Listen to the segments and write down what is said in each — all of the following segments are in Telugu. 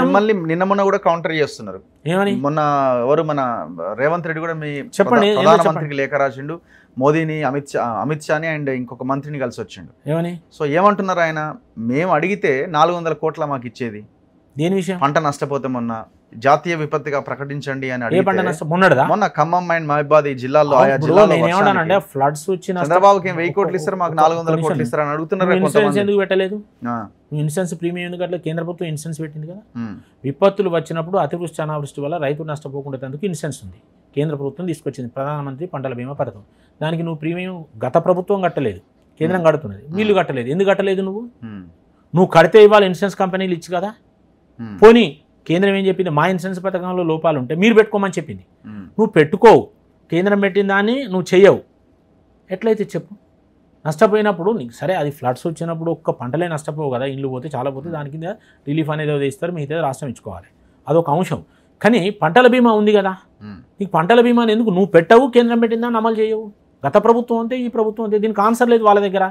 మిమ్మల్ని నిన్న మొన్న కూడా కౌంటర్ చేస్తున్నారు ఏమని మొన్న ఎవరు మన రేవంత్ రెడ్డి కూడా మీ చెప్పండి ప్రధానమంత్రికి లేఖ రాసిండు మోదీని అమిత్ షా అమిత్ షాని అండ్ ఇంకొక మంత్రిని కలిసి వచ్చిండు ఏమని సో ఏమంటున్నారు ఆయన మేము అడిగితే నాలుగు వందల కోట్ల మాకు ఇచ్చేది దేని విషయం పంట నష్టపోతే మొన్న జాతీయ విపత్తిగా ప్రకటించండి అని ఏ పంట నష్టం మొన్న ఖమ్మం అండ్ మహిబాద్ ఈ జిల్లాలో ఆయా జిల్లాలో ఫ్లడ్స్ వచ్చిన చంద్రబాబుకి వెయ్యి కోట్లు ఇస్తారు మాకు నాలుగు వందల కోట్లు ఇస్తారు అని అడుగుతున్నారు ఇన్సూరెన్స్ ఎందుకు పెట్టలేదు ఇన్సూరెన్స్ ప్రీమియం ఎందుకు అట్లా కేంద్ర ప్రభుత్వం ఇన్సూరెన్స్ పెట్టింది కదా విపత్తులు వచ్చినప్పుడు అతివృష్టి అనావృష్టి వల్ల రైతు నష్టపోకుండా తందుకు ఇన్సూరెన్స్ ఉంది కేంద్ర ప్రభుత్వం తీసుకొచ్చింది ప్రధానమంత్రి పంటల బీమా పథకం దానికి నువ్వు ప్రీమియం గత ప్రభుత్వం కట్టలేదు కేంద్రం కడుతున్నది వీళ్ళు కట్టలేదు ఎందుకు కట్టలేదు నువ్వు నువ్వు కడితే ఇవాళ ఇన్సూరెన్స్ కంపెనీలు ఇచ్చి కదా Hmm. పోనీ కేంద్రం ఏం చెప్పింది మా ఇన్సూరెన్స్ పథకంలో లోపాలు ఉంటాయి మీరు పెట్టుకోమని చెప్పింది hmm. నువ్వు పెట్టుకోవు కేంద్రం పెట్టిన దాన్ని నువ్వు చెయ్యవు ఎట్లయితే చెప్పు నష్టపోయినప్పుడు నీకు సరే అది ఫ్లడ్స్ వచ్చినప్పుడు ఒక్క పంటలే నష్టపోవు కదా ఇండ్లు పోతే చాలా పోతే hmm. దాని కింద రిలీఫ్ అనేది ఏదో ఇస్తారు మిగతా రాష్ట్రం ఇచ్చుకోవాలి అదొక అంశం కానీ పంటల బీమా ఉంది కదా నీకు పంటల బీమాని ఎందుకు నువ్వు పెట్టవు కేంద్రం దాన్ని అమలు చేయవు గత ప్రభుత్వం అంతే ఈ ప్రభుత్వం అంతే దీనికి ఆన్సర్ లేదు వాళ్ళ దగ్గర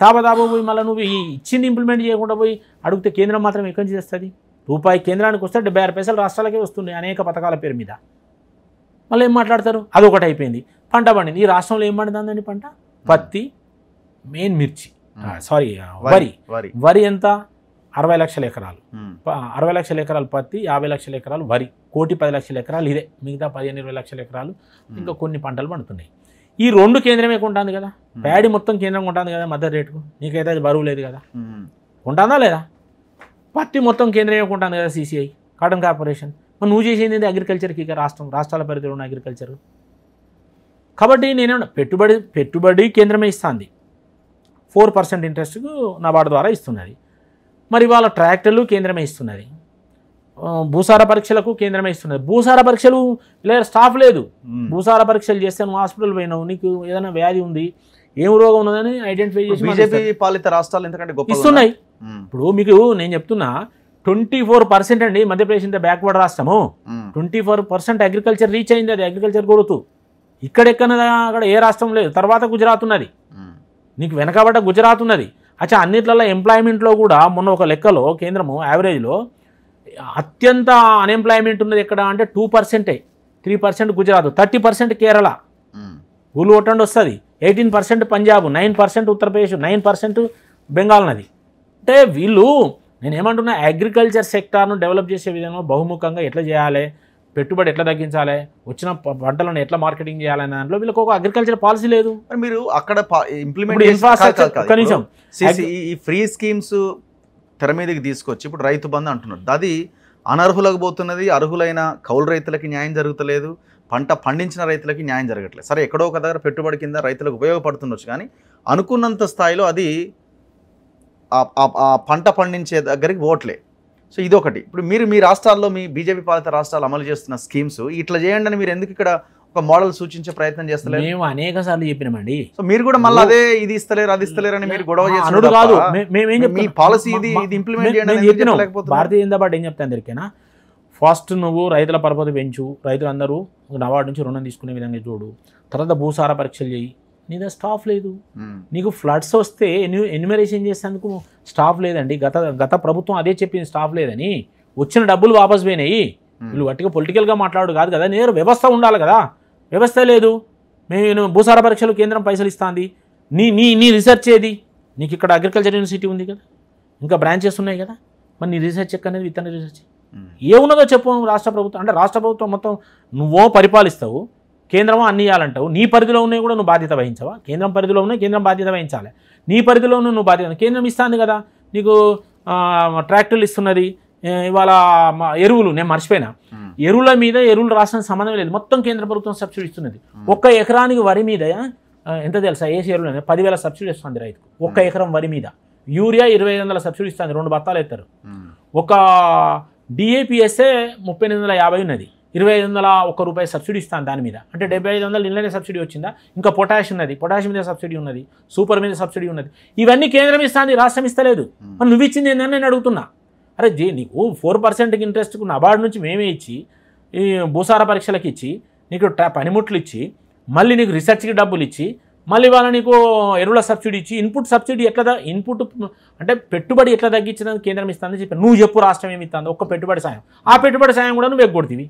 తాబా తాబా పోయి మళ్ళీ నువ్వు ఈ ఇచ్చింది ఇంప్లిమెంట్ చేయకుండా పోయి అడిగితే కేంద్రం మాత్రం ఎక్కడి నుంచి చేస్తుంది రూపాయి కేంద్రానికి వస్తే డెబ్బై ఆరు పైసలు రాష్ట్రాలకే వస్తున్నాయి అనేక పథకాల పేరు మీద మళ్ళీ ఏం మాట్లాడతారు అదొకటి అయిపోయింది పంట పండింది ఈ రాష్ట్రంలో ఏం పండుతుందండి పంట పత్తి మెయిన్ మిర్చి సారీ వరి వరి వరి ఎంత అరవై లక్షల ఎకరాలు అరవై లక్షల ఎకరాలు పత్తి యాభై లక్షల ఎకరాలు వరి కోటి పది లక్షల ఎకరాలు ఇదే మిగతా పదిహేను ఇరవై లక్షల ఎకరాలు ఇంకా కొన్ని పంటలు పండుతున్నాయి ఈ రెండు కేంద్రమే కొంటుంది కదా ప్యాడి మొత్తం కేంద్రం కొంటుంది కదా మద్దతు రేటుకు నీకైతే అది బరువు లేదు కదా ఉంటుందా లేదా పార్టీ మొత్తం కేంద్రీయకుంటాను కదా సీసీఐ కాటన్ కార్పొరేషన్ మరి నువ్వు చేసేది ఏంటి అగ్రికల్చర్కి ఇక రాష్ట్రం రాష్ట్రాల పరిధిలో ఉన్న అగ్రికల్చర్ కాబట్టి నేను పెట్టుబడి పెట్టుబడి కేంద్రమే ఇస్తుంది ఫోర్ పర్సెంట్ ఇంట్రెస్ట్కు నాబార్డు ద్వారా ఇస్తున్నది మరి వాళ్ళ ట్రాక్టర్లు కేంద్రమే ఇస్తున్నది భూసార పరీక్షలకు కేంద్రమే ఇస్తున్నది భూసార పరీక్షలు లేదా స్టాఫ్ లేదు hmm. భూసార పరీక్షలు చేస్తే నువ్వు హాస్పిటల్ పోయినావు నీకు ఏదైనా వ్యాధి ఉంది ఏం రోగం ఉన్నదని ఐడెంటిఫై చేసి బీజేపీ పాలిత రాష్ట్రాలు ఎందుకంటే ఇస్తున్నాయి ఇప్పుడు మీకు నేను చెప్తున్నా ట్వంటీ ఫోర్ పర్సెంట్ అండి మధ్యప్రదేశ్ ఇంత బ్యాక్వర్డ్ రాష్ట్రము twenty four percent agriculture reach అయింది అది అగ్రికల్చర్ గ్రోత్ ఇక్కడెక్కడ అక్కడ ఏ రాష్ట్రం లేదు తర్వాత గుజరాత్ ఉన్నది నీకు వెనకబడ్డ గుజరాత్ ఉన్నది అచ్చా అన్నిట్లలో ఎంప్లాయ్మెంట్లో కూడా మొన్న ఒక లెక్కలో కేంద్రము యావరేజ్లో అత్యంత అన్ఎంప్లాయ్మెంట్ ఉన్నది ఎక్కడ అంటే టూ పర్సెంటే three percent Gujarat thirty percent Kerala గుళ్ళు కొట్టండి వస్తుంది eighteen percent Punjab nine percent Uttar Pradesh nine percent Bengal నది అంటే వీళ్ళు నేనేమంటున్నా అగ్రికల్చర్ సెక్టార్ను డెవలప్ చేసే విధంగా బహుముఖంగా ఎట్లా చేయాలి పెట్టుబడి ఎట్లా తగ్గించాలి వచ్చిన పంటలను ఎట్లా మార్కెటింగ్ చేయాలనే దాంట్లో వీళ్ళకి ఒక అగ్రికల్చర్ పాలసీ లేదు మీరు అక్కడ ఇంప్లిమెంట్ కనీసం ఈ ఫ్రీ స్కీమ్స్ తెర మీదకి తీసుకొచ్చి ఇప్పుడు రైతు బంధు అంటున్నారు అది అనర్హులకు పోతున్నది అర్హులైన కౌలు రైతులకి న్యాయం జరుగుతలేదు పంట పండించిన రైతులకి న్యాయం జరగట్లేదు సరే ఎక్కడో ఒక దగ్గర పెట్టుబడి కింద రైతులకు ఉపయోగపడుతుండొచ్చు కానీ అనుకున్నంత స్థాయిలో అది ఆ పంట పండించే దగ్గరికి ఓట్లే సో ఇదొకటి ఇప్పుడు మీరు మీ రాష్ట్రాల్లో మీ బీజేపీ పాలిత రాష్ట్రాలు అమలు చేస్తున్న స్కీమ్స్ ఇట్లా చేయండి అని మీరు ఎందుకు ఇక్కడ ఒక మోడల్ సూచించే ప్రయత్నం చేస్తలేదు మేము అనేక సార్లు చెప్పినామండి సో మీరు కూడా మళ్ళీ అదే ఇది ఇస్తలేరు అది ఇస్తలేరు అని మీరు గొడవ చేస్తున్నారు కాదు మీ పాలసీ ఇది ఇది ఇంప్లిమెంట్ చేయండి భారతీయ జనతా పార్టీ ఏం చెప్తాను దొరికేనా ఫస్ట్ నువ్వు రైతుల పరపతి పెంచు రైతులందరూ నవార్డు నుంచి రుణం తీసుకునే విధంగా చూడు తర్వాత భూసార పరీక్షలు చేయి నీ దగ్గర స్టాఫ్ లేదు నీకు ఫ్లడ్స్ వస్తే ఎన్యూ ఎన్యూమరేషన్ చేసేందుకు స్టాఫ్ లేదండి గత గత ప్రభుత్వం అదే చెప్పింది స్టాఫ్ లేదని వచ్చిన డబ్బులు వాపస్ పోయినాయి వీళ్ళు గట్టిగా పొలిటికల్గా మాట్లాడు కాదు కదా నేను వ్యవస్థ ఉండాలి కదా వ్యవస్థ లేదు మేము భూసార పరీక్షలు కేంద్రం పైసలు ఇస్తుంది నీ నీ నీ రీసెర్చ్ ఏది నీకు ఇక్కడ అగ్రికల్చర్ యూనివర్సిటీ ఉంది కదా ఇంకా బ్రాంచెస్ ఉన్నాయి కదా మరి నీ రీసెర్చ్ చెక్ అనేది విత్తన రీసెర్చ్ ఏమున్నదో చెప్పు రాష్ట్ర ప్రభుత్వం అంటే రాష్ట్ర ప్రభుత్వం మొత్తం నువ్వో పరిపాలిస్తావు కేంద్రమో అన్ని ఇవ్వాలంటావు నీ పరిధిలో ఉన్నాయి కూడా నువ్వు బాధ్యత వహించవా కేంద్రం పరిధిలో ఉన్నాయి కేంద్రం బాధ్యత వహించాలి నీ పరిధిలో నువ్వు బాధ్యత కేంద్రం ఇస్తుంది కదా నీకు ట్రాక్టర్లు ఇస్తున్నది ఇవాళ ఎరువులు నేను మర్చిపోయినా ఎరువుల మీద ఎరువులు రాసిన సంబంధం లేదు మొత్తం కేంద్ర ప్రభుత్వం సబ్సిడీ ఇస్తున్నది ఒక్క ఎకరానికి వరి మీద ఎంత తెలుసా ఏసీ ఎరువులు పదివేల సబ్సిడీ ఇస్తుంది రైతుకు ఒక్క ఎకరం వరి మీద యూరియా ఇరవై ఐదు వందల సబ్సిడీ ఇస్తుంది రెండు బత్తాలు ఎత్తారు ఒక డిఏపిఎస్ఏ ముప్పై ఎనిమిది వందల యాభై ఉన్నది ఇరవై ఐదు వందల ఒక్క రూపాయి సబ్సిడీ ఇస్తాను దాని మీద అంటే డెబ్బై ఐదు వందలు నిన్ననే సబ్సిడీ వచ్చిందా ఇంకా పొటాష్ ఉన్నది పొటాష్ మీద సబ్సిడీ ఉన్నది సూపర్ మీద సబ్సిడీ ఉన్నది ఇవన్నీ కేంద్రం ఇస్తాను రాష్ట్రం ఇస్తలేదు మరి నువ్వు ఇచ్చింది ఏంటని నేను అడుగుతున్నా అరే జీ నీకు ఫోర్ పర్సెంట్కి ఇంట్రెస్ట్కు నబార్డు నుంచి మేమే ఇచ్చి ఈ భూసార పరీక్షలకు ఇచ్చి నీకు పనిముట్లు ఇచ్చి మళ్ళీ నీకు రీసెర్చ్కి డబ్బులు ఇచ్చి మళ్ళీ వాళ్ళ నీకు ఎరువుల సబ్సిడీ ఇచ్చి ఇన్పుట్ సబ్సిడీ ఎట్లా ఇన్పుట్ అంటే పెట్టుబడి ఎట్లా తగ్గించిందని కేంద్రం ఇస్తుందని చెప్పి నువ్వు చెప్పు రాష్ట్రం ఏమి ఇస్తుంది ఒక్క పెట్టుబడి సాయం ఆ పెట్టుబడి సాయం కూడా నువ్వు ఎగ్గొడుతుంది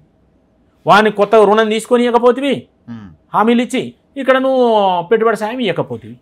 వాని కొత్త రుణం తీసుకొని ఇవ్వకపోతే హామీలు ఇచ్చి ఇక్కడ నువ్వు పెట్టుబడి సాయం ఇవ్వకపోతే